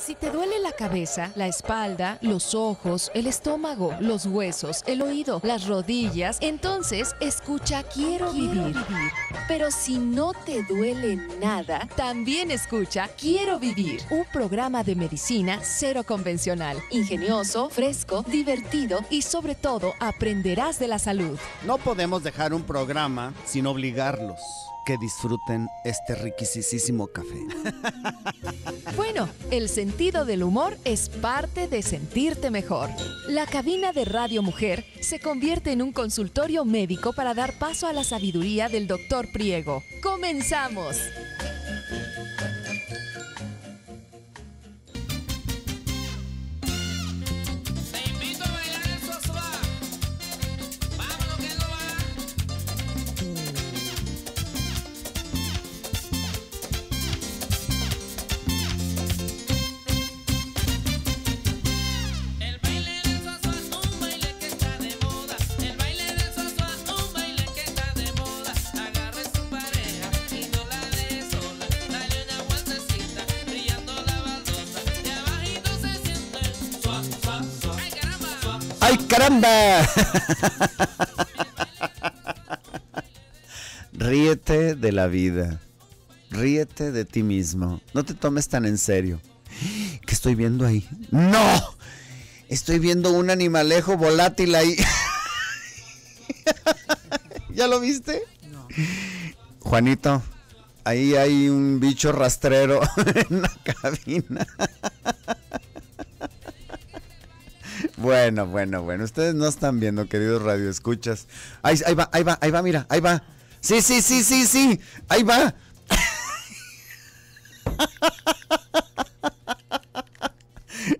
Si te duele la cabeza, la espalda, los ojos, el estómago, los huesos, el oído, las rodillas, entonces escucha Quiero, vivir. Pero si no te duele nada, también escucha Quiero vivir. Un programa de medicina cero convencional, ingenioso, fresco, divertido y sobre todo aprenderás de la salud. No podemos dejar un programa sin obligarlos que disfruten este riquisísimo café. Bueno, el sentido del humor es parte de sentirte mejor. La cabina de Radio Mujer se convierte en un consultorio médico para dar paso a la sabiduría del doctor Priego. ¡Comenzamos! ¡Ay, caramba! Ríete de la vida. Ríete de ti mismo. No te tomes tan en serio. ¿Qué estoy viendo ahí? ¡No! Estoy viendo un animalejo volátil ahí. ¿Ya lo viste? Juanito, ahí hay un bicho rastrero en la cabina. Bueno, bueno, bueno. Ustedes no están viendo, queridos radioescuchas. Ahí, ahí va, ahí va, ahí va, mira, ahí va. Sí, sí, sí, sí, sí. Ahí va.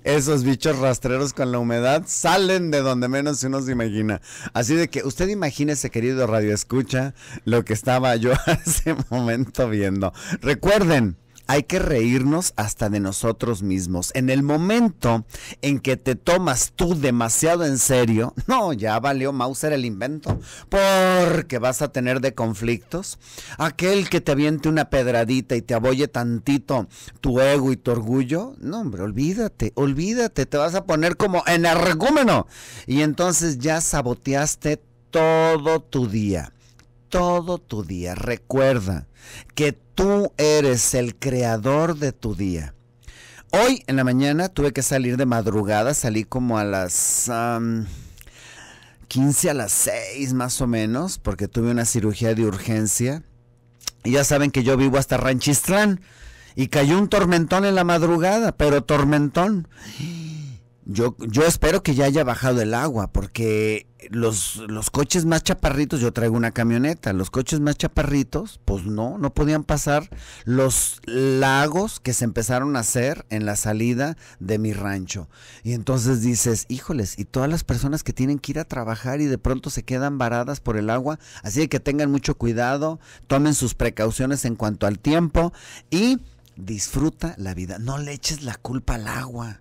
Esos bichos rastreros con la humedad salen de donde menos uno se imagina. Así de que usted imagínese, querido Radio Escucha, lo que estaba yo hace momento viendo. Recuerden, hay que reírnos hasta de nosotros mismos. En el momento en que te tomas tú demasiado en serio, no, ya valió Mauser el invento, porque vas a tener de conflictos. Aquel que te aviente una pedradita y te aboye tantito tu ego y tu orgullo, no, hombre, olvídate, olvídate, te vas a poner como energúmeno. Y entonces ya saboteaste todo tu día todo tu día. Recuerda que tú eres el creador de tu día. Hoy en la mañana tuve que salir de madrugada, salí como a las 15 a las 6 más o menos, porque tuve una cirugía de urgencia. Y ya saben que yo vivo hasta Ranchistrán y cayó un tormentón en la madrugada, pero tormentón. Yo, espero que ya haya bajado el agua, porque los, los coches más chaparritos, yo traigo una camioneta, los coches más chaparritos, pues no, no podían pasar los lagos que se empezaron a hacer en la salida de mi rancho. Y entonces dices, híjoles, y todas las personas que tienen que ir a trabajar y de pronto se quedan varadas por el agua, así que tengan mucho cuidado, tomen sus precauciones en cuanto al tiempo y disfruta la vida, no le eches la culpa al agua.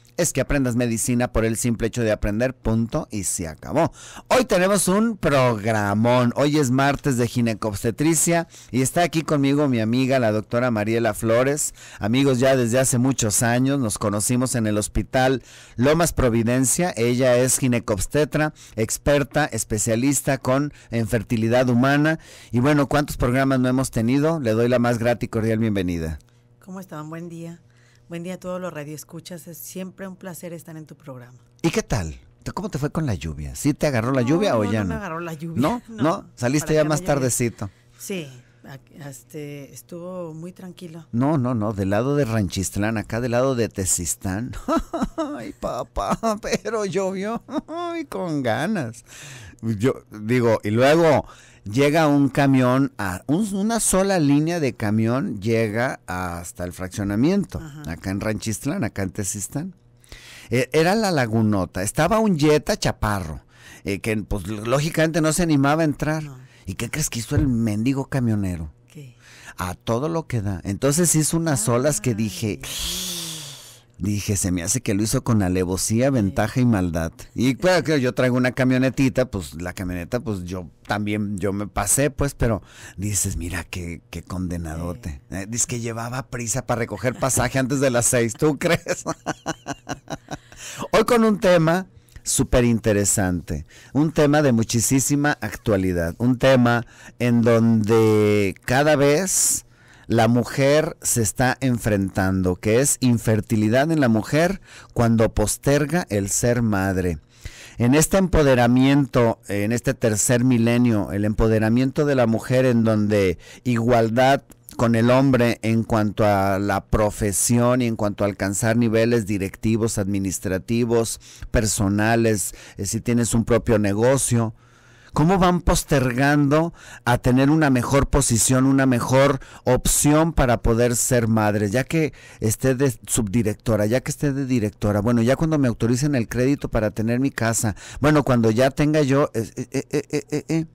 es que aprendas medicina por el simple hecho de aprender, punto, y se acabó. Hoy tenemos un programón. Hoy es martes de ginecobstetricia y está aquí conmigo mi amiga, la doctora Mariela Flores. Amigos ya desde hace muchos años, nos conocimos en el hospital Lomas Providencia. Ella es ginecobstetra, experta, especialista con infertilidad humana. Y bueno, ¿cuántos programas no hemos tenido? Le doy la más grata y cordial bienvenida. ¿Cómo están? Buen día. Buen día a todos los radioescuchas. Es siempre un placer estar en tu programa. ¿Y qué tal? ¿Cómo te fue con la lluvia? ¿Sí te agarró la lluvia o ya no? No me agarró la lluvia. ¿No? Saliste ya más tardecito. Sí, este, estuvo muy tranquilo. No, no, no, del lado de Ranchistlán, acá del lado de Tesistán. Ay, papá, pero llovió Ay, con ganas. Yo digo, y luego llega un camión, a una sola línea de camión llega hasta el fraccionamiento, acá en Ranchistlán, acá en Tesistán. E, era la lagunota, estaba un Jetta chaparro, eh, que pues lógicamente no se animaba a entrar. ¿Y qué crees que hizo el mendigo camionero? A todo lo que da. Entonces hizo unas ah. olas que dije... Dije, se me hace que lo hizo con alevosía, ventaja y maldad. Y claro yo traigo una camionetita, pues la camioneta, pues yo también, yo me pasé, pues, pero dices, mira, qué, qué condenadote. Eh, dices que llevaba prisa para recoger pasaje antes de las seis, ¿tú crees? Hoy con un tema súper interesante, un tema de muchísima actualidad, un tema en donde cada vez la mujer se está enfrentando, que es infertilidad en la mujer cuando posterga el ser madre. En este empoderamiento, en este tercer milenio, el empoderamiento de la mujer en donde igualdad con el hombre en cuanto a la profesión y en cuanto a alcanzar niveles directivos, administrativos, personales, eh, si tienes un propio negocio, cómo van postergando a tener una mejor posición, una mejor opción para poder ser madre, ya que esté de subdirectora, ya que esté de directora, bueno, ya cuando me autoricen el crédito para tener mi casa, bueno, cuando ya tenga yo... Eh, eh, eh,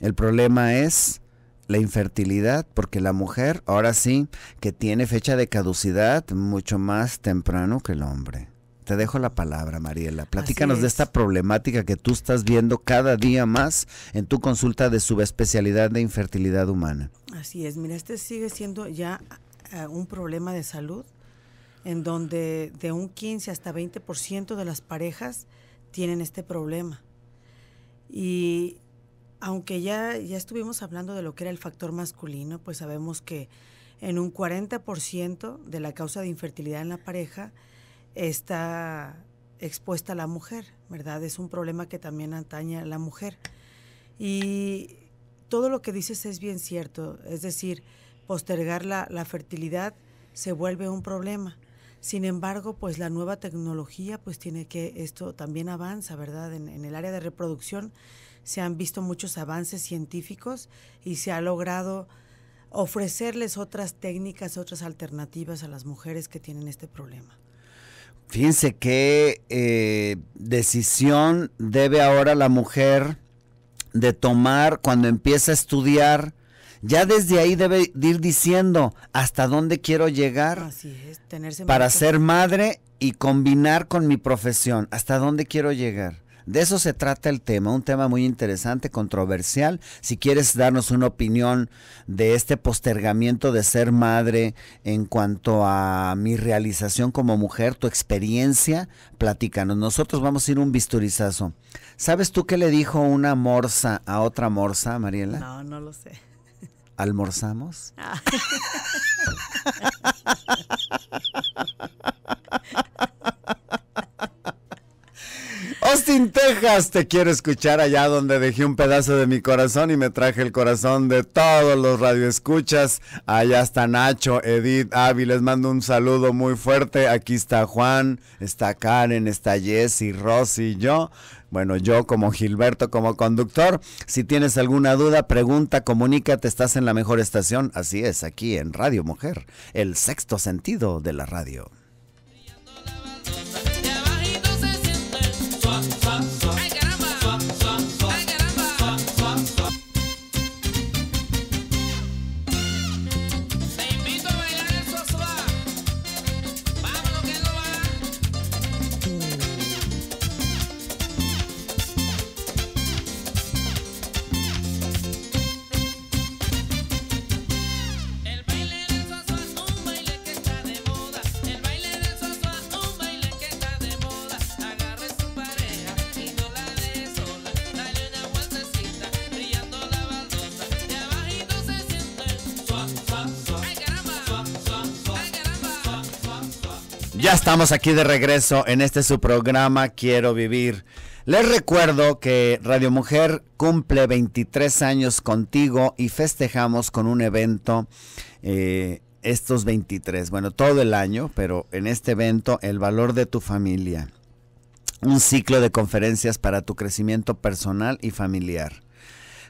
el problema es la infertilidad, porque la mujer, ahora sí, que tiene fecha de caducidad mucho más temprano que el hombre te dejo la palabra, Mariela. Platícanos de esta problemática que tú estás viendo cada día más en tu consulta de subespecialidad de infertilidad humana. Así es, mira, este sigue siendo ya eh, un problema de salud en donde de un 15 hasta 20% de las parejas tienen este problema. Y aunque ya, ya estuvimos hablando de lo que era el factor masculino, pues sabemos que en un 40% de la causa de infertilidad en la pareja está expuesta la mujer, ¿verdad? Es un problema que también antaña a la mujer. Y todo lo que dices es bien cierto, es decir, postergar la, fertilidad se vuelve un problema. Sin embargo, pues la nueva tecnología, pues tiene que, esto también avanza, ¿verdad? en, el área de reproducción se han visto muchos avances científicos y se ha logrado ofrecerles otras técnicas, otras alternativas a las mujeres que tienen este problema. Fíjense qué eh, decisión debe ahora la mujer de tomar cuando empieza a estudiar. Ya desde ahí debe ir diciendo hasta dónde quiero llegar para ser madre y combinar con mi profesión. ¿Hasta dónde quiero llegar? De eso se trata el tema, un tema muy interesante, controversial. Si quieres darnos una opinión de este postergamiento de ser madre en cuanto a mi realización como mujer, tu experiencia, platícanos. Nosotros vamos a ir un bisturizazo. ¿Sabes tú qué le dijo una morsa a otra morsa, Mariela? No, no lo sé. ¿Almorzamos? Ah. Austin, Texas, te quiero escuchar allá donde dejé un pedazo de mi corazón y me traje el corazón de todos los radioescuchas. Allá está Nacho, Edith, Abby, les mando un saludo muy fuerte. Aquí está Juan, está Karen, está Jessy, Rosy y yo bueno, yo como Gilberto, como conductor. Si tienes alguna duda, pregunta, comunícate, estás en la mejor estación. Así es, aquí en Radio Mujer, el sexto sentido de la radio. Ya estamos aquí de regreso en este su programa Quiero Vivir. Les recuerdo que Radio Mujer cumple 23 años contigo y festejamos con un evento eh, estos 23, bueno, todo el año, pero en este evento el valor de tu familia. Un ciclo de conferencias para tu crecimiento personal y familiar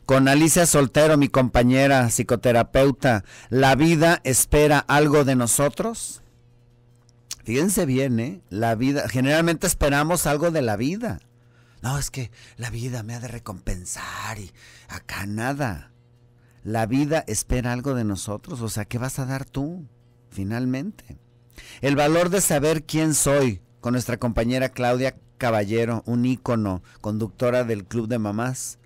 con Alicia Soltero, mi compañera psicoterapeuta, ¿la vida espera algo de nosotros? Fíjense bien, ¿eh? La vida, generalmente esperamos algo de la vida. No, es que la vida me ha de recompensar y acá nada. La vida espera algo de nosotros, o sea, ¿qué vas a dar tú finalmente? El valor de saber quién soy, con nuestra compañera Claudia Caballero, un ícono, conductora del Club de Mamás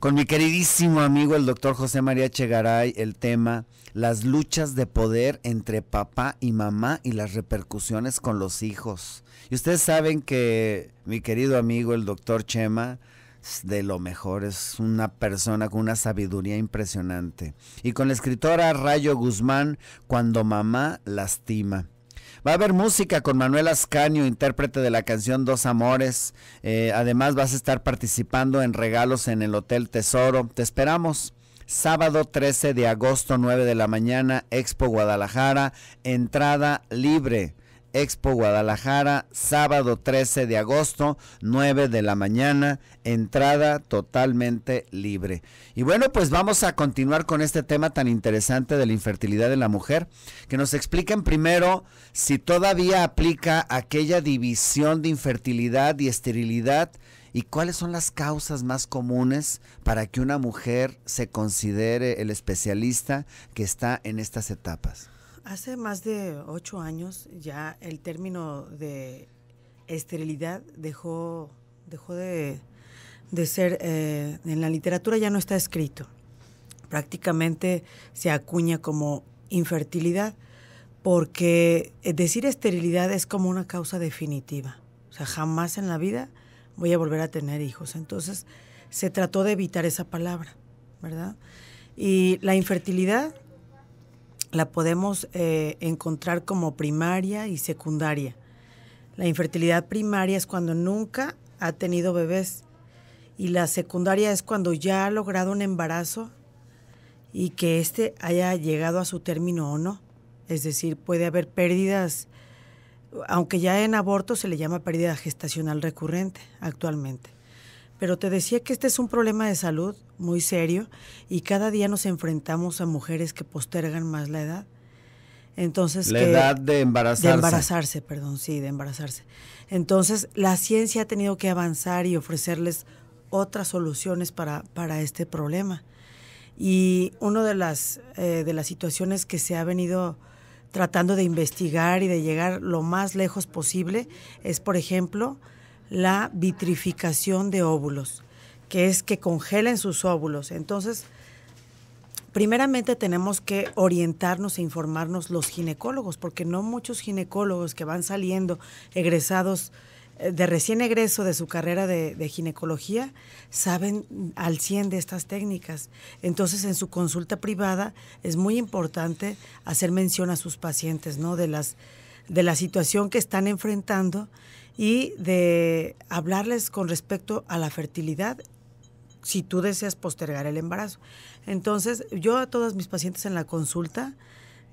con mi queridísimo amigo el doctor José María Chegaray el tema las luchas de poder entre papá y mamá y las repercusiones con los hijos. Y ustedes saben que mi querido amigo el doctor Chema de lo mejor, es una persona con una sabiduría impresionante. Y con la escritora Rayo Guzmán, cuando mamá lastima. Va a haber música con Manuel Ascanio, intérprete de la canción Dos Amores. Eh, además vas a estar participando en regalos en el Hotel Tesoro. Te esperamos sábado 13 de agosto, 9 de la mañana, Expo Guadalajara, entrada libre. Expo Guadalajara, sábado 13 de agosto, 9 de la mañana, entrada totalmente libre. Y bueno, pues vamos a continuar con este tema tan interesante de la infertilidad de la mujer, que nos expliquen primero si todavía aplica aquella división de infertilidad y esterilidad y cuáles son las causas más comunes para que una mujer se considere el especialista que está en estas etapas. Hace más de ocho años ya el término de esterilidad dejó, dejó de, ser, eh, en la literatura ya no está escrito. Prácticamente se acuña como infertilidad, porque eh, decir esterilidad es como una causa definitiva. O sea, jamás en la vida voy a volver a tener hijos. Entonces, se trató de evitar esa palabra, ¿verdad? Y la infertilidad la podemos eh, encontrar como primaria y secundaria. La infertilidad primaria es cuando nunca ha tenido bebés y la secundaria es cuando ya ha logrado un embarazo y que éste haya llegado a su término o no. Es decir, puede haber pérdidas, aunque ya en aborto se le llama pérdida gestacional recurrente actualmente. Pero te decía que este es un problema de salud muy serio y cada día nos enfrentamos a mujeres que postergan más la edad. Entonces, la edad de embarazarse. De embarazarse, perdón, sí, de embarazarse. Entonces, la ciencia ha tenido que avanzar y ofrecerles otras soluciones para, para este problema. Y una de las, eh, de las situaciones que se ha venido tratando de investigar y de llegar lo más lejos posible es, por ejemplo, la vitrificación de óvulos que es que congelen sus óvulos. Entonces, primeramente tenemos que orientarnos e informarnos los ginecólogos, porque no muchos ginecólogos que van saliendo egresados eh, de recién egreso de su carrera de, ginecología saben al 100 de estas técnicas. Entonces, en su consulta privada es muy importante hacer mención a sus pacientes, ¿no? De, las, de la situación que están enfrentando y de hablarles con respecto a la fertilidad si tú deseas postergar el embarazo. Entonces, yo a todas mis pacientes en la consulta,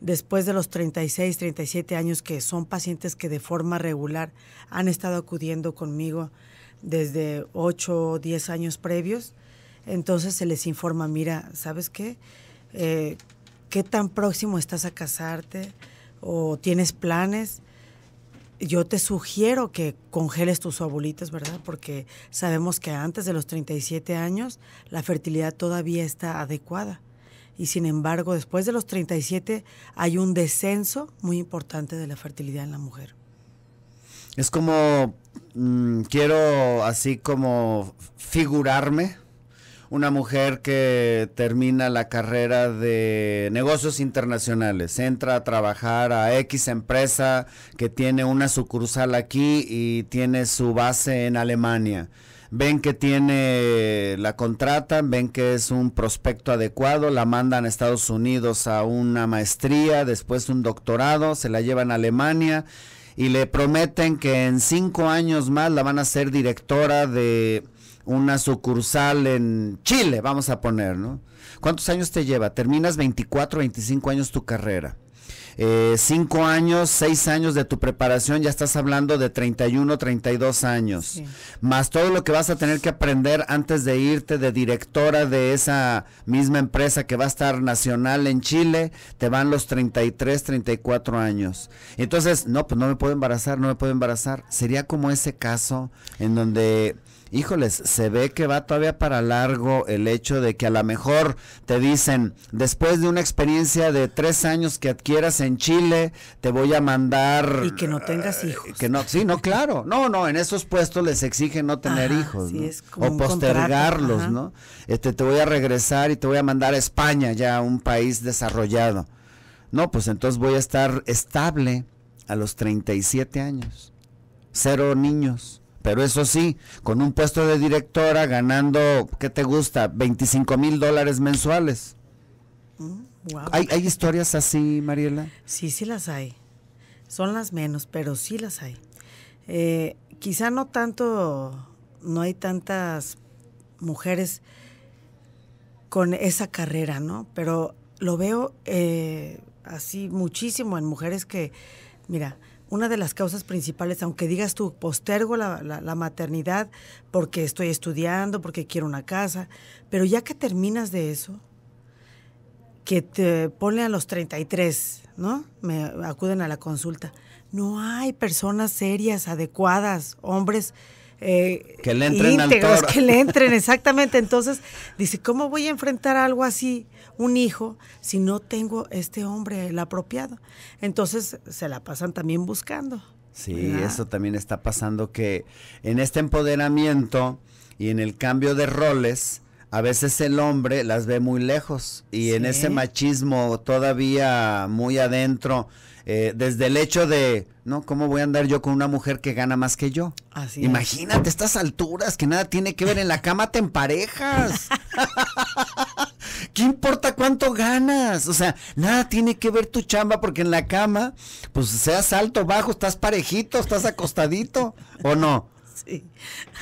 después de los 36, 37 años, que son pacientes que de forma regular han estado acudiendo conmigo desde 8 o 10 años previos, entonces se les informa, mira, ¿sabes qué? Eh, ¿Qué tan próximo estás a casarte? ¿O tienes planes? yo te sugiero que congeles tus abuelitas, ¿verdad? Porque sabemos que antes de los 37 años la fertilidad todavía está adecuada. Y sin embargo, después de los 37 hay un descenso muy importante de la fertilidad en la mujer. Es como, mm, quiero así como figurarme una mujer que termina la carrera de negocios internacionales, entra a trabajar a X empresa que tiene una sucursal aquí y tiene su base en Alemania. Ven que tiene, la contratan, ven que es un prospecto adecuado, la mandan a Estados Unidos a una maestría, después un doctorado, se la llevan a Alemania y le prometen que en cinco años más la van a ser directora de una sucursal en Chile, vamos a poner, ¿no? ¿Cuántos años te lleva? Terminas 24, 25 años tu carrera. Eh, cinco años, seis años de tu preparación, ya estás hablando de 31, 32 años. Más todo lo que vas a tener que aprender antes de irte de directora de esa misma empresa que va a estar nacional en Chile, te van los 33, 34 años. Entonces, no, pues no me puedo embarazar, no me puedo embarazar. Sería como ese caso en donde híjoles, se ve que va todavía para largo el hecho de que a lo mejor te dicen, después de una experiencia de tres años que adquieras en Chile, te voy a mandar... Y que no tengas eh, hijos. Que no, sí, no, claro. No, no, en esos puestos les exigen no tener hijos, o postergarlos, ¿no? Este, te voy a regresar y te voy a mandar a España, ya un país desarrollado. No, pues entonces voy a estar estable a los 37 años. Cero niños pero eso sí, con un puesto de directora ganando, ¿qué te gusta? 25 mil dólares mensuales. Mm, ¿Hay, historias así, Mariela? Sí, sí las hay. Son las menos, pero sí las hay. Eh, quizá no tanto, no hay tantas mujeres con esa carrera, ¿no? Pero lo veo eh, así muchísimo en mujeres que, mira, una de las causas principales, aunque digas tú, postergo la, maternidad porque estoy estudiando, porque quiero una casa, pero ya que terminas de eso, que te ponen a los 33, ¿no? Me acuden a la consulta. No hay personas serias, adecuadas, hombres. que eh, que le entren, exactamente. Entonces, dice, ¿cómo voy a enfrentar algo así? un hijo si no tengo este hombre el apropiado? Entonces se la pasan también buscando. Sí, eso también está pasando que en este empoderamiento y en el cambio de roles, a veces el hombre las ve muy lejos y en ese machismo todavía muy adentro, eh, desde el hecho de, no, ¿cómo voy a andar yo con una mujer que gana más que yo? Imagínate estas alturas que nada tiene que ver en la cama, te emparejas. ¿Qué importa cuánto ganas? O sea, nada tiene que ver tu chamba porque en la cama, pues seas alto, bajo, estás parejito, estás acostadito o no. Sí.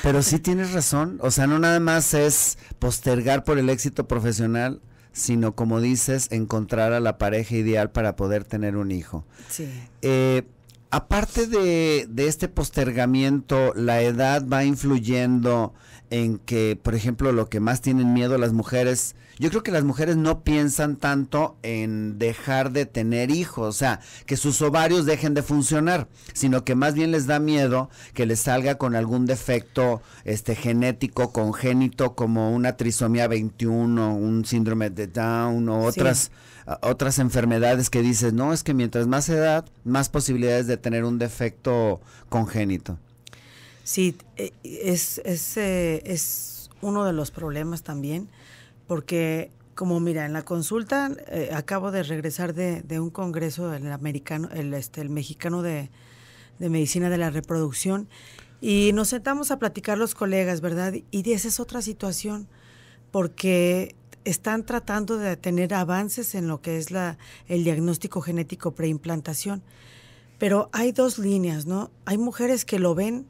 Pero sí tienes razón. O sea, no nada más es postergar por el éxito profesional, sino como dices, encontrar a la pareja ideal para poder tener un hijo. Sí. Eh, aparte de, de, este postergamiento, la edad va influyendo en que, por ejemplo, lo que más tienen miedo las mujeres, yo creo que las mujeres no piensan tanto en dejar de tener hijos, o sea, que sus ovarios dejen de funcionar, sino que más bien les da miedo que les salga con algún defecto este genético congénito como una trisomía 21, un síndrome de Down o otras otras enfermedades que dices, "No, es que mientras más edad, más posibilidades de tener un defecto congénito." Sí, eh, es, es, eh, es uno de los problemas también, porque como mira, en la consulta eh, acabo de regresar de, un congreso del americano, el, este, el mexicano de, medicina de la reproducción y nos sentamos a platicar los colegas, ¿verdad? Y esa es otra situación porque están tratando de tener avances en lo que es la, el diagnóstico genético preimplantación. Pero hay dos líneas, ¿no? Hay mujeres que lo ven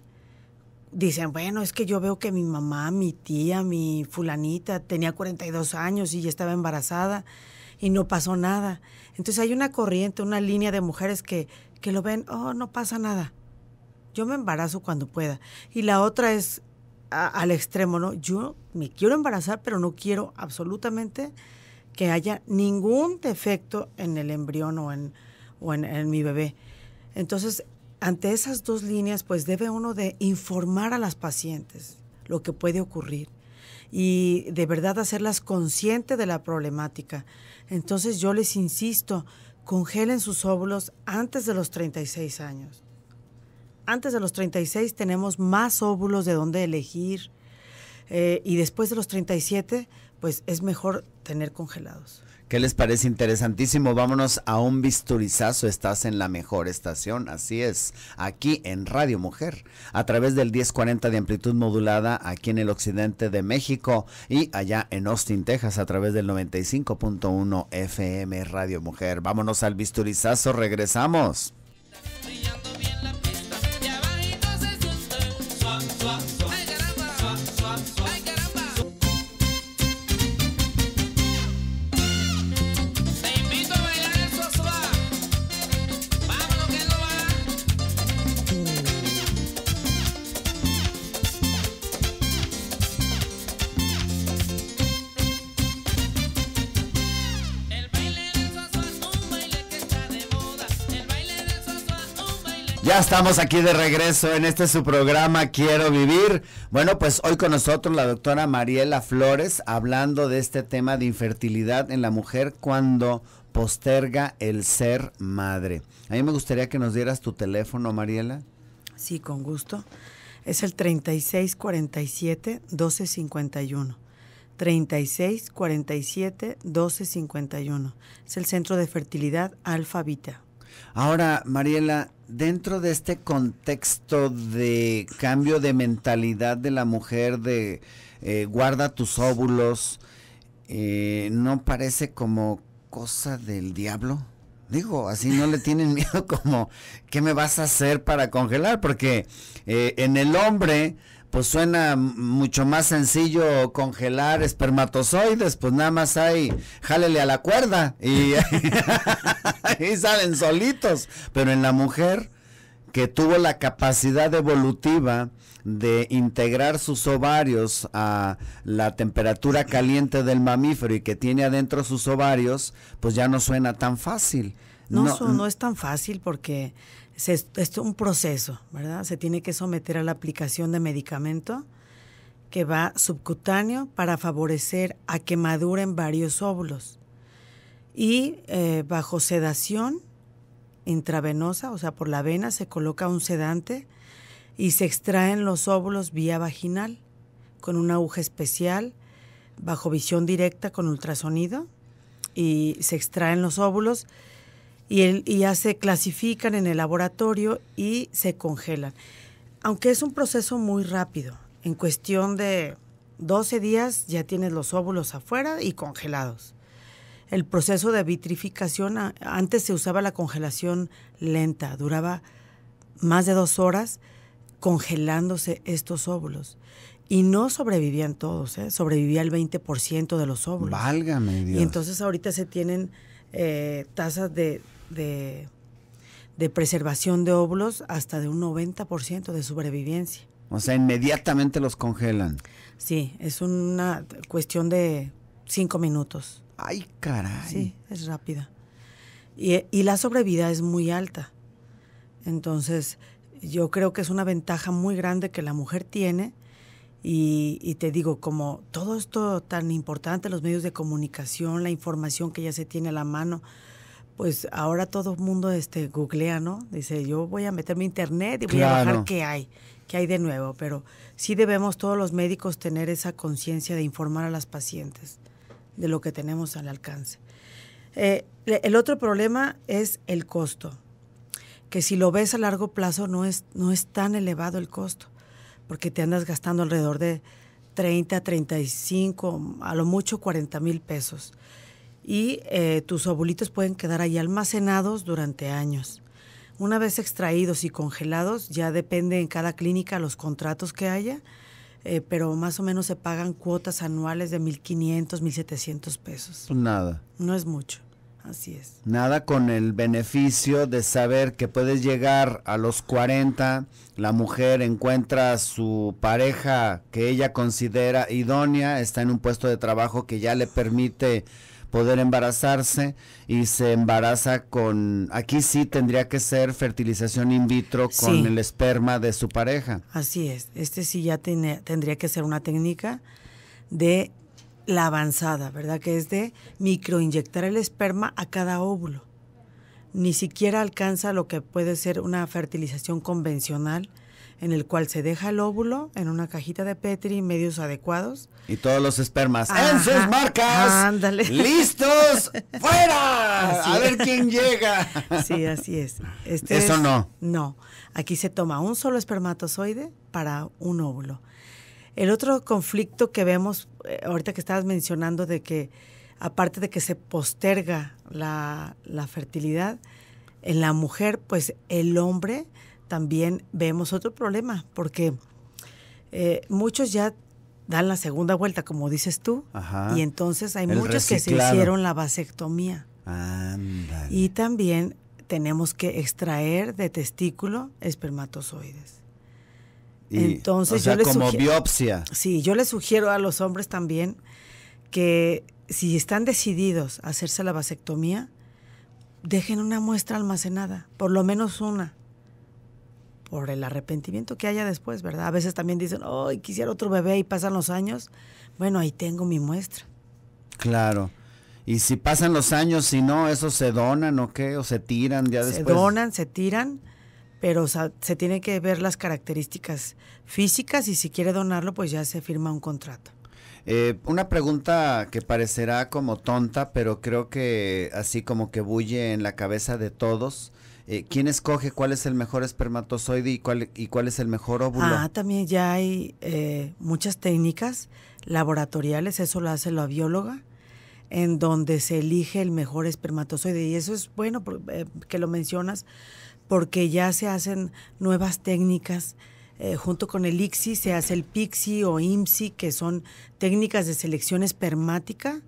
dicen, bueno, es que yo veo que mi mamá, mi tía, mi fulanita tenía 42 años y ya estaba embarazada y no pasó nada. Entonces hay una corriente, una línea de mujeres que, que lo ven, oh, no pasa nada. Yo me embarazo cuando pueda. Y la otra es al extremo, ¿no? Yo me quiero embarazar, pero no quiero absolutamente que haya ningún defecto en el embrión o en, o en mi bebé. Entonces, ante esas dos líneas, pues debe uno de informar a las pacientes lo que puede ocurrir y de verdad hacerlas conscientes de la problemática. Entonces yo les insisto, congelen sus óvulos antes de los 36 años. Antes de los 36 tenemos más óvulos de dónde elegir eh, y después de los 37 pues es mejor tener congelados. ¿Qué les parece interesantísimo? Vámonos a un bisturizazo. Estás en la mejor estación, así es, aquí en Radio Mujer, a través del 1040 de amplitud modulada aquí en el occidente de México y allá en Austin, Texas, a través del 95.1 FM Radio Mujer. Vámonos al bisturizazo, regresamos. estamos aquí de regreso en este su programa Quiero Vivir. Bueno, pues hoy con nosotros la doctora Mariela Flores hablando de este tema de infertilidad en la mujer cuando posterga el ser madre. A mí me gustaría que nos dieras tu teléfono, Mariela. Sí, con gusto. Es el 3647 1251. 3647 1251. Es el Centro de Fertilidad Alfa Vita. Ahora, Mariela, dentro de este contexto de cambio de mentalidad de la mujer, de eh, guarda tus óvulos, eh, ¿no parece como cosa del diablo? Digo, así no le tienen miedo como, ¿qué me vas a hacer para congelar? Porque eh, en el hombre, pues suena mucho más sencillo congelar espermatozoides, pues nada más hay, jálele a la cuerda y, salen solitos. Pero en la mujer que tuvo la capacidad evolutiva de integrar sus ovarios a la temperatura caliente del mamífero y que tiene adentro sus ovarios, pues ya no suena tan fácil. no, no es tan fácil porque es un proceso, ¿verdad? Se tiene que someter a la aplicación de medicamento que va subcutáneo para favorecer a que maduren varios óvulos. Y eh, bajo sedación intravenosa, o sea, por la vena se coloca un sedante y se extraen los óvulos vía vaginal con una aguja especial, bajo visión directa con ultrasonido, y se extraen los óvulos y, y ya se clasifican en el laboratorio y se congelan. Aunque es un proceso muy rápido, en cuestión de 12 días ya tienes los óvulos afuera y congelados. El proceso de vitrificación, antes se usaba la congelación lenta, duraba más de dos horas congelándose estos óvulos. Y no sobrevivían todos, ¿eh? sobrevivía el 20% de los óvulos. Válgame Dios. Y entonces ahorita se tienen eh, tasas de de, preservación de óvulos hasta de un 90% de sobrevivencia. O sea, inmediatamente los congelan. Sí, es una cuestión de cinco minutos. Ay, caray. Sí, es rápida. Y, la sobrevida es muy alta. Entonces, yo creo que es una ventaja muy grande que la mujer tiene. y, te digo, como todo esto tan importante, los medios de comunicación, la información que ya se tiene a la mano, pues ahora todo el mundo este, googlea, ¿no? Dice, yo voy a meterme a internet y voy a bajar qué hay, qué hay de nuevo. Pero sí debemos todos los médicos tener esa conciencia de informar a las pacientes de lo que tenemos al alcance. Eh, el otro problema es el costo, que si lo ves a largo plazo no es, no es tan elevado el costo, porque te andas gastando alrededor de 30, 35, a lo mucho 40 mil pesos y eh, tus ovulitos pueden quedar ahí almacenados durante años. Una vez extraídos y congelados, ya depende en cada clínica los contratos que haya, eh, pero más o menos se pagan cuotas anuales de 1.500, 1.700 pesos. Pues nada. No es mucho. Así es. Nada con el beneficio de saber que puedes llegar a los 40, la mujer encuentra su pareja que ella considera idónea, está en un puesto de trabajo que ya le permite poder embarazarse y se embaraza con, aquí sí tendría que ser fertilización in vitro con el esperma de su pareja. Así es, este sí ya tiene, tendría que ser una técnica de la avanzada, ¿verdad? Que es de microinyectar el esperma a cada óvulo. Ni siquiera alcanza lo que puede ser una fertilización convencional en el cual se deja el óvulo en una cajita de Petri, medios adecuados. Y todos los espermas en sus marcas. Ándale. ¡Listos! ¡Fuera! a ver quién llega. Sí, así es. Este Eso no. No. Aquí se toma un solo espermatozoide para un óvulo. El otro conflicto que vemos, eh, ahorita que estabas mencionando, de que aparte de que se posterga la, la fertilidad, en la mujer, pues el hombre también vemos otro problema, porque eh, muchos ya dan la segunda vuelta, como dices tú, y entonces hay muchos que se hicieron la vasectomía. Y también tenemos que extraer de testículo espermatozoides. entonces, yo les como biopsia. Sí, yo les sugiero a los hombres también que si están decididos a hacerse la vasectomía, dejen una muestra almacenada, por lo menos una por el arrepentimiento que haya después, ¿verdad? A veces también dicen, oh, quisiera otro bebé y pasan los años. Bueno, ahí tengo mi muestra. Claro. Y si pasan los años, si no, eso se donan o qué, o se tiran ya después. Se donan, se tiran, pero se tiene que ver las características físicas y si quiere donarlo, pues ya se firma un contrato. Eh, una pregunta que parecerá como tonta, pero creo que así como que bulle en la cabeza de todos. Eh, quién escoge cuál es el mejor espermatozoide y cuál, y cuál es el mejor óvulo. Ah, también ya hay eh, muchas técnicas laboratoriales, eso lo hace la bióloga, en donde se elige el mejor espermatozoide. Y eso es bueno eh, que lo mencionas, porque ya se hacen nuevas técnicas. junto con el ICSI se hace el PIXI o IMSI, que son técnicas de selección espermática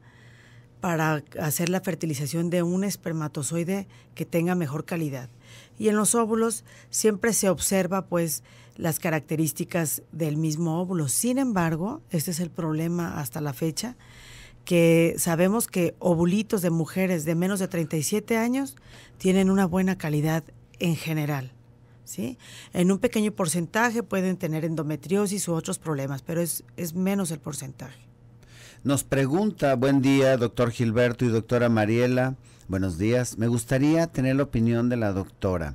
para hacer la fertilización de un espermatozoide que tenga mejor calidad. Y en los óvulos siempre se observa pues las características del mismo óvulo. Sin embargo, este es el problema hasta la fecha, que sabemos que ovulitos de mujeres de menos de 37 años tienen una buena calidad en general. ¿Sí? En un pequeño porcentaje pueden tener endometriosis u otros problemas, pero es, es menos el porcentaje. Nos pregunta, buen día, doctor Gilberto y doctora Mariela. Buenos días. Me gustaría tener la opinión de la doctora.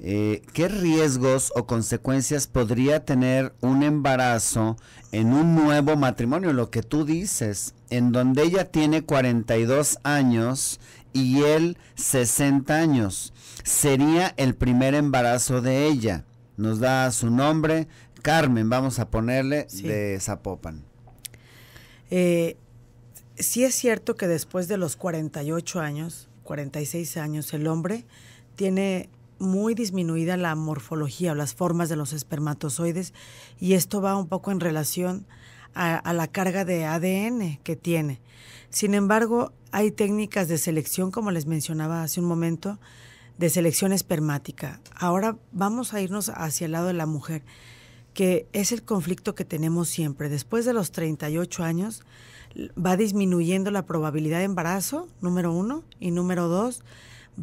Eh, ¿Qué riesgos o consecuencias podría tener un embarazo en un nuevo matrimonio? Lo que tú dices, en donde ella tiene 42 años y él 60 años. Sería el primer embarazo de ella. Nos da su nombre, Carmen, vamos a ponerle, de Zapopan. Eh, sí es cierto que después de los 48 años, 46 años, el hombre tiene muy disminuida la morfología o las formas de los espermatozoides y esto va un poco en relación a, la carga de ADN que tiene. Sin embargo, hay técnicas de selección, como les mencionaba hace un momento, de selección espermática. Ahora vamos a irnos hacia el lado de la mujer que es el conflicto que tenemos siempre. Después de los 38 años va disminuyendo la probabilidad de embarazo, número uno, y número dos,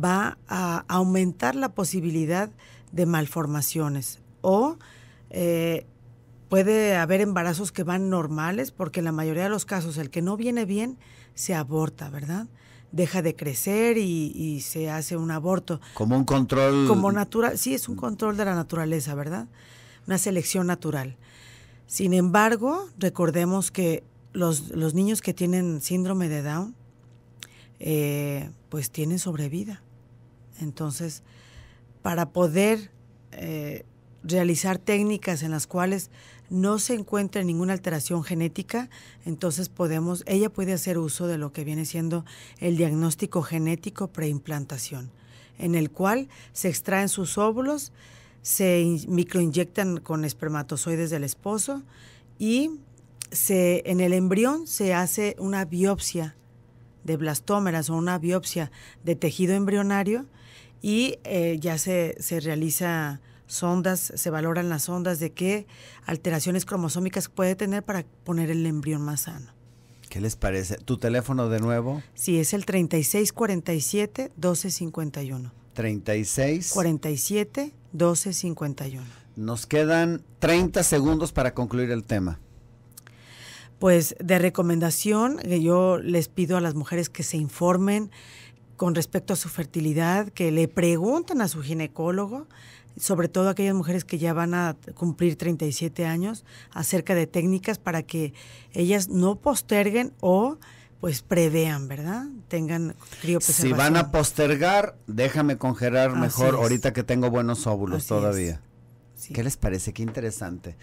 va a aumentar la posibilidad de malformaciones o eh, puede haber embarazos que van normales porque en la mayoría de los casos el que no viene bien se aborta, ¿verdad? Deja de crecer y, y se hace un aborto. Como un control. Como natural, sí, es un control de la naturaleza, ¿verdad? una selección natural. Sin embargo, recordemos que los, niños que tienen síndrome de Down, eh, pues tienen sobrevida. Entonces, para poder eh, realizar técnicas en las cuales no se encuentra ninguna alteración genética, entonces podemos, ella puede hacer uso de lo que viene siendo el diagnóstico genético preimplantación, en el cual se extraen sus óvulos, se microinyectan con espermatozoides del esposo y se, en el embrión se hace una biopsia de blastómeras o una biopsia de tejido embrionario y eh, ya se, se realiza sondas, se valoran las sondas de qué alteraciones cromosómicas puede tener para poner el embrión más sano. ¿Qué les parece? ¿Tu teléfono de nuevo? Sí, es el 3647-1251. 3647 47 12.51. Nos quedan 30 segundos para concluir el tema. Pues de recomendación, yo les pido a las mujeres que se informen con respecto a su fertilidad, que le pregunten a su ginecólogo, sobre todo aquellas mujeres que ya van a cumplir 37 años, acerca de técnicas para que ellas no posterguen o pues prevean, ¿verdad? Tengan Si van a postergar, déjame congelar mejor ahorita que tengo buenos óvulos todavía. ¿Qué les parece? Qué interesante.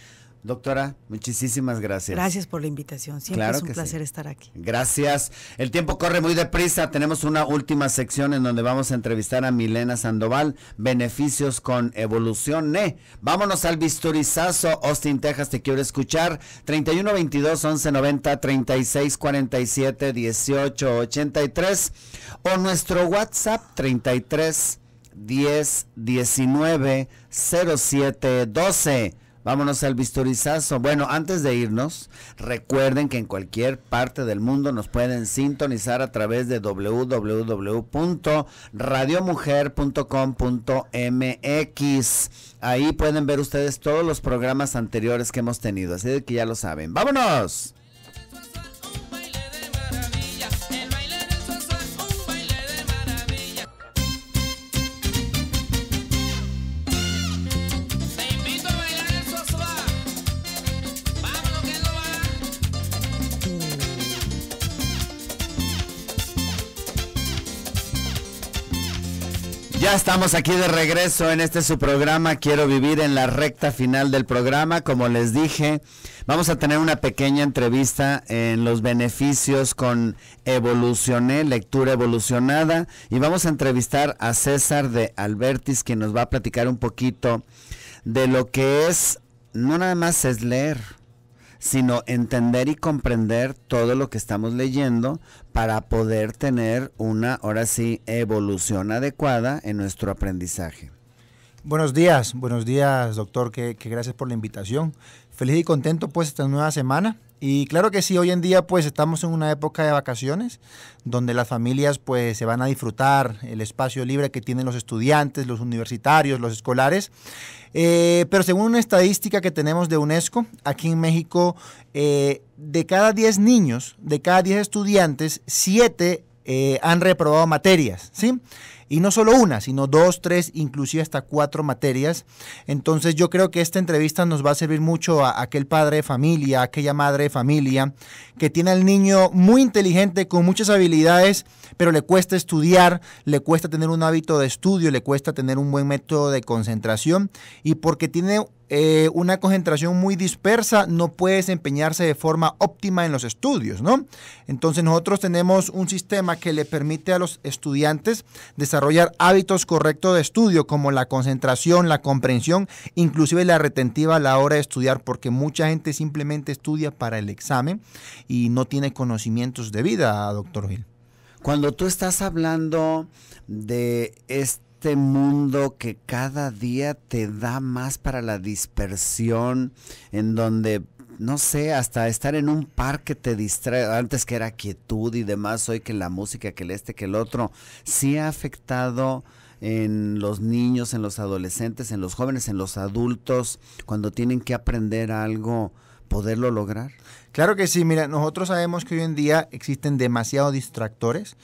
Doctora, muchísimas gracias. Gracias por la invitación. Siempre claro es un placer estar aquí. Gracias. El tiempo corre muy deprisa. Tenemos una última sección en donde vamos a entrevistar a Milena Sandoval, beneficios con evolución NE. Vámonos al bisturizazo. Austin, Texas, te quiero escuchar. 31 22 11 90 36 47 18 83 o nuestro WhatsApp 33 10 19 07 12. Vámonos al bisturizazo. Bueno, antes de irnos, recuerden que en cualquier parte del mundo nos pueden sintonizar a través de www.radiomujer.com.mx. Ahí pueden ver ustedes todos los programas anteriores que hemos tenido, así que ya lo saben. ¡Vámonos! estamos aquí de regreso en este su programa. Quiero vivir en la recta final del programa. Como les dije, vamos a tener una pequeña entrevista en los beneficios con Evolucioné, lectura evolucionada. Y vamos a entrevistar a César de Albertis, que nos va a platicar un poquito de lo que es, no nada más es leer sino entender y comprender todo lo que estamos leyendo para poder tener una, ahora sí, evolución adecuada en nuestro aprendizaje. Buenos días, buenos días doctor, que, gracias por la invitación. Feliz y contento pues esta nueva semana y claro que sí, hoy en día pues estamos en una época de vacaciones donde las familias pues se van a disfrutar el espacio libre que tienen los estudiantes, los universitarios, los escolares. Eh, pero según una estadística que tenemos de UNESCO, aquí en México, eh, de cada 10 niños, de cada 10 estudiantes, 7 eh, han reprobado materias, ¿sí? y no solo una, sino dos, tres, inclusive hasta cuatro materias. Entonces yo creo que esta entrevista nos va a servir mucho a aquel padre de familia, a aquella madre de familia, que tiene al niño muy inteligente, con muchas habilidades, pero le cuesta estudiar, le cuesta tener un hábito de estudio, le cuesta tener un buen método de concentración y porque tiene eh, una concentración muy dispersa no puede desempeñarse de forma óptima en los estudios, ¿no? Entonces nosotros tenemos un sistema que le permite a los estudiantes desarrollar desarrollar hábitos correctos de estudio como la concentración, la comprensión, inclusive la retentiva a la hora de estudiar, porque mucha gente simplemente estudia para el examen y no tiene conocimientos de vida, doctor Bill. Cuando tú estás hablando de este mundo que cada día te da más para la dispersión, en donde no sé, hasta estar en un parque te distrae, antes que era quietud y demás, hoy que la música, que el este, que el otro, sí ha afectado en los niños, en los adolescentes, en los jóvenes, en los adultos, cuando tienen que aprender algo, poderlo lograr? Claro que sí, mira, nosotros sabemos que hoy en día existen demasiados distractores.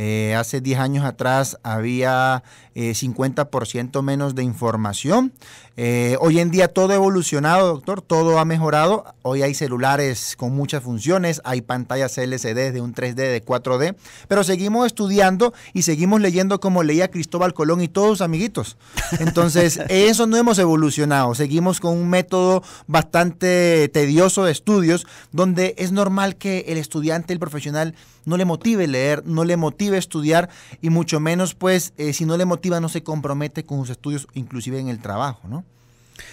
Eh, hace 10 años atrás había 50% eh, menos de información. Eh, hoy en día todo ha evolucionado, doctor, todo ha mejorado. Hoy hay celulares con muchas funciones, hay pantallas LCD de un 3D, de 4D, pero seguimos estudiando y seguimos leyendo como leía Cristóbal Colón y todos sus amiguitos. Entonces, eso no hemos evolucionado, seguimos con un método bastante tedioso de estudios, donde es normal que el estudiante, el profesional, no le motive leer, no le motive estudiar y mucho menos pues eh, si no le motiva no se compromete con sus estudios, inclusive en el trabajo, ¿no?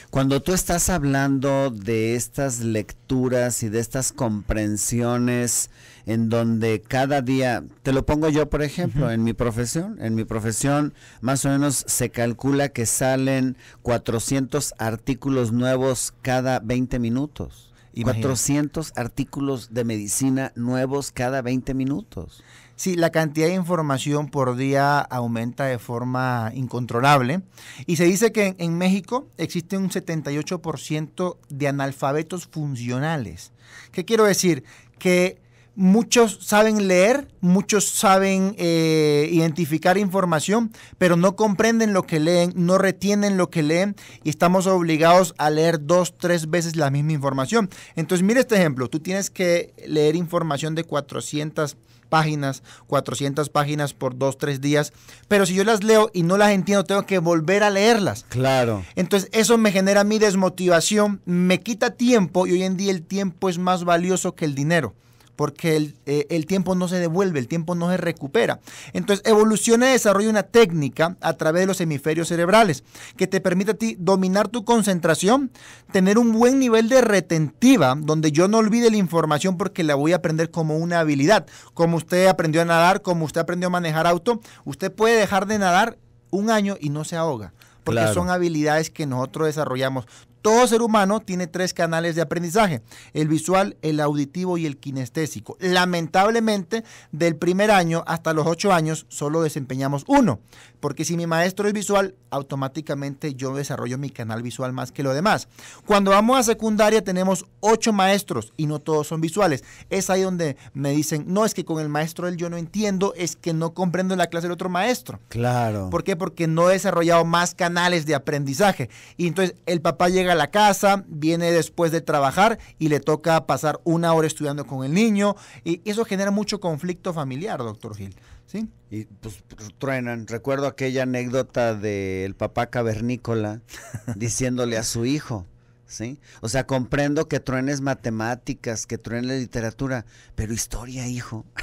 Cuando tú estás hablando de estas lecturas y de estas comprensiones en donde cada día, te lo pongo yo por ejemplo, en mi profesión, en mi profesión más o menos se calcula que salen 400 artículos nuevos cada 20 minutos. 400 artículos de medicina nuevos cada 20 minutos. Sí, la cantidad de información por día aumenta de forma incontrolable. Y se dice que en, México existe un 78% de analfabetos funcionales. ¿Qué quiero decir? Que muchos saben leer, muchos saben eh, identificar información, pero no comprenden lo que leen, no retienen lo que leen y estamos obligados a leer dos, tres veces la misma información. Entonces, mira este ejemplo, tú tienes que leer información de 400 páginas, 400 páginas por dos, tres días, pero si yo las leo y no las entiendo, tengo que volver a leerlas. Claro. Entonces eso me genera mi desmotivación, me quita tiempo y hoy en día el tiempo es más valioso que el dinero porque eh, el, tiempo no se devuelve, el tiempo no se recupera. Entonces, evoluciona y desarrolla una técnica a través de los hemisferios cerebrales que te permite a ti dominar tu concentración, tener un buen nivel de retentiva, donde yo no olvide la información porque la voy a aprender como una habilidad. Como usted aprendió a nadar, como usted aprendió a manejar auto, usted puede dejar de nadar un año y no se ahoga porque son habilidades que nosotros desarrollamos. Todo ser humano tiene tres canales de aprendizaje, el visual, el auditivo y el kinestésico. Lamentablemente, del primer año hasta los ocho años solo desempeñamos uno, porque si mi maestro es visual, automáticamente yo desarrollo mi canal visual más que lo demás. Cuando vamos a secundaria tenemos ocho maestros y no todos son visuales. Es ahí donde me dicen, no, es que con el maestro él yo no entiendo, es que no comprendo la clase del otro maestro. Claro. ¿Por qué? Porque no he desarrollado más canales de aprendizaje. Y entonces el papá llega la casa, viene después de trabajar y le toca pasar una hora estudiando con el niño. Y eso genera mucho conflicto familiar, doctor Gil. ¿Sí? Y pues truenan. Recuerdo aquella anécdota del papá cavernícola diciéndole a su hijo. ¿Sí? O sea, comprendo que truenes matemáticas, que truenes literatura, pero historia, hijo.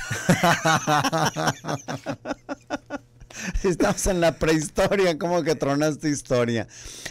Estamos en la prehistoria, como que tronaste historia.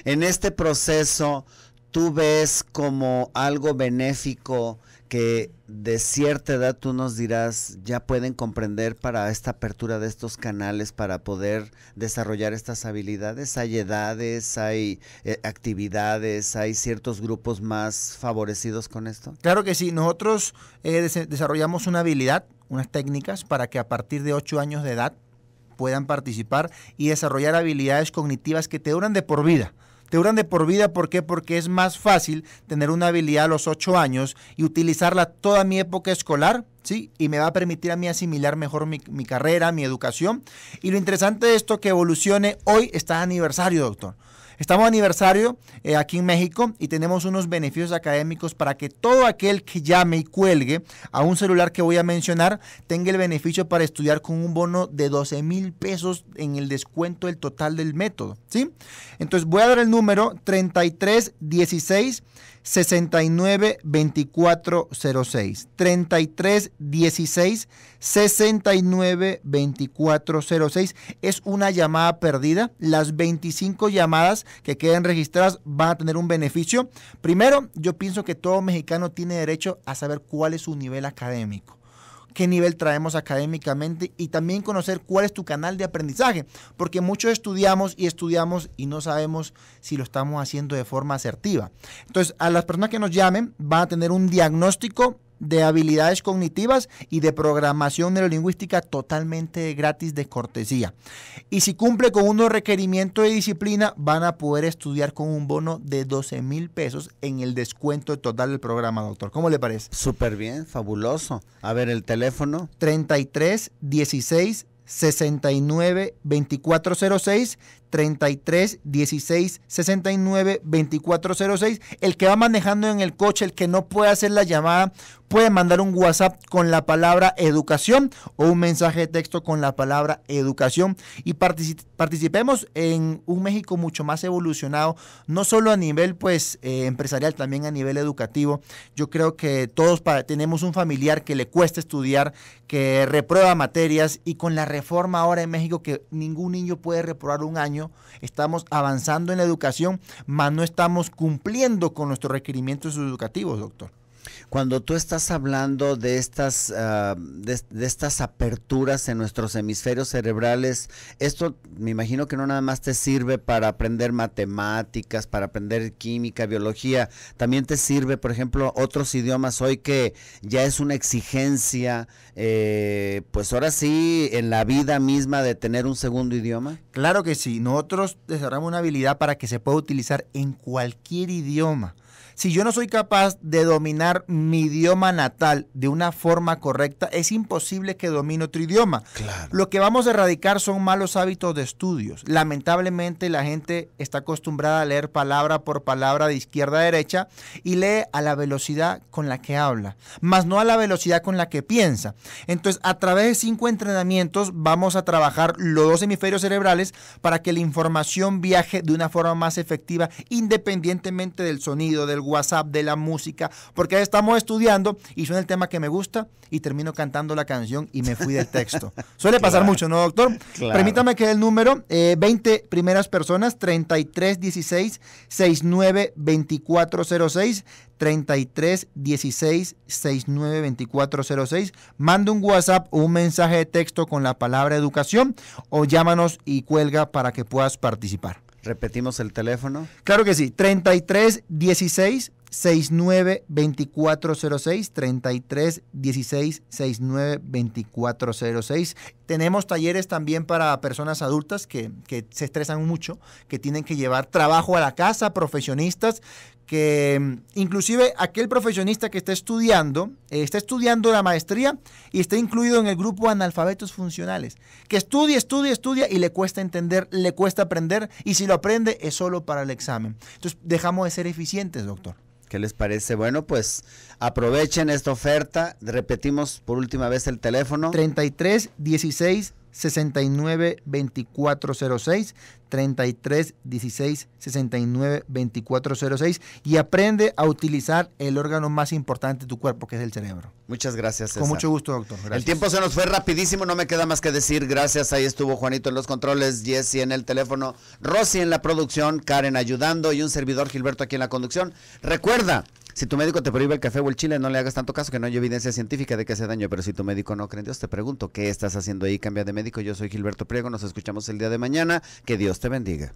En este proceso, tú ves como algo benéfico que de cierta edad tú nos dirás, ya pueden comprender para esta apertura de estos canales, para poder desarrollar estas habilidades. Hay edades, hay eh, actividades, hay ciertos grupos más favorecidos con esto. Claro que sí, nosotros eh, desarrollamos una habilidad, unas técnicas para que a partir de 8 años de edad puedan participar y desarrollar habilidades cognitivas que te duran de por vida. Te duran de por vida, ¿por qué? Porque es más fácil tener una habilidad a los 8 años y utilizarla toda mi época escolar, ¿sí? Y me va a permitir a mí asimilar mejor mi, carrera, mi educación. Y lo interesante de esto que evolucione hoy está aniversario, doctor. Estamos aniversario eh, aquí en México y tenemos unos beneficios académicos para que todo aquel que llame y cuelgue a un celular que voy a mencionar tenga el beneficio para estudiar con un bono de 12 mil pesos en el descuento del total del método. ¿sí? Entonces voy a dar el número 3316. 69 24 06 33 16 69 24 06 es una llamada perdida las 25 llamadas que queden registradas van a tener un beneficio primero yo pienso que todo mexicano tiene derecho a saber cuál es su nivel académico qué nivel traemos académicamente y también conocer cuál es tu canal de aprendizaje, porque muchos estudiamos y estudiamos y no sabemos si lo estamos haciendo de forma asertiva. Entonces, a las personas que nos llamen van a tener un diagnóstico de habilidades cognitivas y de programación neurolingüística totalmente gratis de cortesía. Y si cumple con unos requerimientos de disciplina, van a poder estudiar con un bono de 12 mil pesos en el descuento total del programa, doctor. ¿Cómo le parece? Súper bien, fabuloso. A ver, el teléfono. 33 16 69 2406 33 16 69 06 El que va manejando en el coche, el que no puede hacer la llamada, puede mandar un WhatsApp con la palabra educación o un mensaje de texto con la palabra educación y participemos en un México mucho más evolucionado, no solo a nivel pues eh, empresarial, también a nivel educativo. Yo creo que todos tenemos un familiar que le cuesta estudiar, que reprueba materias y con la reforma ahora en México que ningún niño puede reprobar un año estamos avanzando en la educación, mas no estamos cumpliendo con nuestros requerimientos educativos, doctor cuando tú estás hablando de estas, ah, de, estas aperturas en nuestros hemisferios cerebrales, esto me imagino que no nada más te sirve para aprender matemáticas, para aprender química, biología, también te sirve, por ejemplo, otros idiomas hoy que ya es una exigencia, eh, pues ahora sí, en la vida misma de tener un segundo idioma. Claro que sí, nosotros desarrollamos una habilidad para que se pueda utilizar en cualquier idioma. Si yo no soy capaz de dominar mi idioma natal de una forma correcta, es imposible que domine otro idioma. Lo que vamos a erradicar son malos hábitos de estudios. Lamentablemente la gente está acostumbrada a leer palabra por palabra de izquierda a derecha y lee a la velocidad con la que habla, más no a la velocidad con la que piensa. Entonces, a través de cinco entrenamientos vamos a trabajar los dos hemisferios cerebrales para que la información viaje de una forma más efectiva, independientemente del sonido, del WhatsApp, de la música, porque estamos estudiando y suena el tema que me gusta y termino cantando la canción y me fui del texto. Suele pasar mucho, ¿no, doctor? Permítame que el número, 20 eh, primeras personas, 3316 692406, 33 16 69 24 06. Manda un WhatsApp o un mensaje de texto con la palabra educación o llámanos y cuelga para que puedas participar. Repetimos el teléfono. Claro que sí, 33 16 69 2406 33 16 69 2406. Tenemos talleres también para personas adultas que, que se estresan mucho, que tienen que llevar trabajo a la casa, profesionistas que mm, inclusive aquel profesionista que está estudiando, eh, está estudiando la maestría y está incluido en el grupo analfabetos funcionales, que estudia, estudia, estudia y le cuesta entender, le cuesta aprender y si lo aprende es solo para el examen. Entonces dejamos de ser eficientes, doctor. ¿Qué les parece? Bueno, pues aprovechen esta oferta. Repetimos por última vez el teléfono. 33 16 69 2406 33 16 69 2406 y aprende a utilizar el órgano más importante de tu cuerpo que es el cerebro. Muchas gracias. Con mucho gusto, doctor. El tiempo se nos fue rapidísimo, no me queda más que decir gracias. Ahí estuvo Juanito en los controles, Jesse en el teléfono, Rosy en la producción, Karen ayudando y un servidor Gilberto aquí en la conducción. Recuerda, si tu médico te prohíbe el café o el chile, no le hagas tanto caso que no hay evidencia científica de que hace daño. Pero si tu médico no cree en Dios, te pregunto, ¿qué estás haciendo ahí? Cambia de médico. Yo soy Gilberto Priego. Nos escuchamos el día de mañana. Que Dios te bendiga.